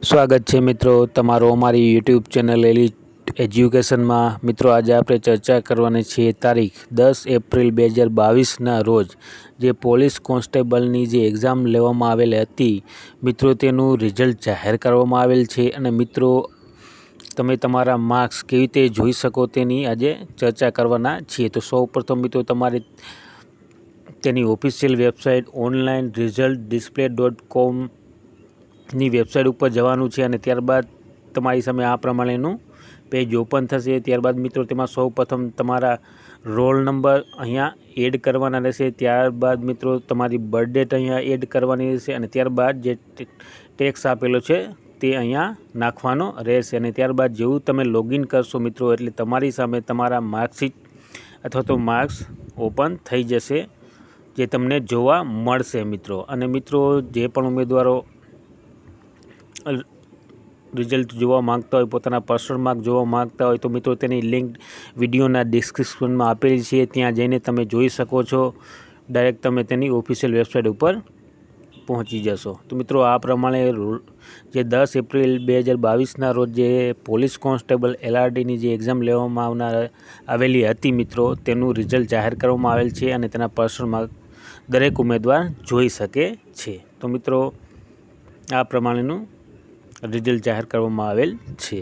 સ્વાગત છે મિત્રો તમારો અમારી યુટ્યુબ ચેનલ એલી એજ્યુકેશનમાં મિત્રો આજે આપણે ચર્ચા કરવાની છીએ તારીખ દસ એપ્રિલ બે હજાર બાવીસના રોજ જે પોલીસ કોન્સ્ટેબલની જે એક્ઝામ લેવામાં આવેલી હતી મિત્રો તેનું રિઝલ્ટ જાહેર કરવામાં આવેલ છે અને મિત્રો તમે તમારા માર્ક્સ કેવી રીતે જોઈ શકો તેની આજે ચર્ચા કરવાના છીએ તો સૌ પ્રથમ મિત્રો તમારી તેની official website online result display dot com ની વેબસાઇટ ઉપર જવાનું છે અને ત્યારબાદ તમારી સામે આ પ્રમાણેનું પેજ ઓપન થશે ત્યારબાદ મિત્રો તેમાં સૌ પ્રથમ તમારા રોલ નંબર અહીંયા એડ કરવાના રહેશે ત્યારબાદ મિત્રો તમારી બર્થ અહીંયા એડ કરવાની રહેશે અને ત્યારબાદ જે ટેક્સ આપેલો છે તે અહીંયા નાખવાનો રહેશે અને ત્યારબાદ જેવું તમે લોગિન કરશો મિત્રો એટલે તમારી સામે તમારા માર્કશીટ અથવા તો માર્ક્સ ઓપન થઈ જશે જે તમને જોવા મળશે મિત્રો અને મિત્રો જે પણ ઉમેદવારો રિઝલ્ટ જોવા માગતા હોય પોતાના પર્સનલ માર્ક જોવા માગતા હોય તો મિત્રો તેની લિંક વિડીયોના ડિસ્ક્રિપ્શનમાં આપેલી છે ત્યાં જઈને તમે જોઈ શકો છો ડાયરેક્ટ તમે તેની ઓફિશિયલ વેબસાઇટ ઉપર પહોંચી જશો તો મિત્રો આ પ્રમાણે જે દસ એપ્રિલ બે હજાર બાવીસના રોજ જે પોલીસ કોન્સ્ટેબલ એલઆરડીની જે એક્ઝામ લેવામાં આવનાર આવેલી હતી મિત્રો તેનું રિઝલ્ટ જાહેર કરવામાં આવેલ છે અને તેના પર્સનલ માર્ક દરેક ઉમેદવાર જોઈ શકે છે તો મિત્રો આ પ્રમાણેનું રિઝલ્ટ જાહેર કરવામાં આવેલ છે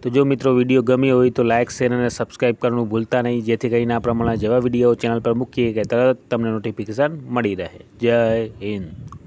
તો જો મિત્રો વિડીયો ગમ્યો હોય તો લાઇક શેર અને સબસ્ક્રાઈબ કરવાનું ભૂલતા નહીં જેથી કરીને આ પ્રમાણે જેવા વિડીયો ચેનલ પર મૂકીએ કે તરત તમને નોટિફિકેશન મળી રહે જય હિન્દ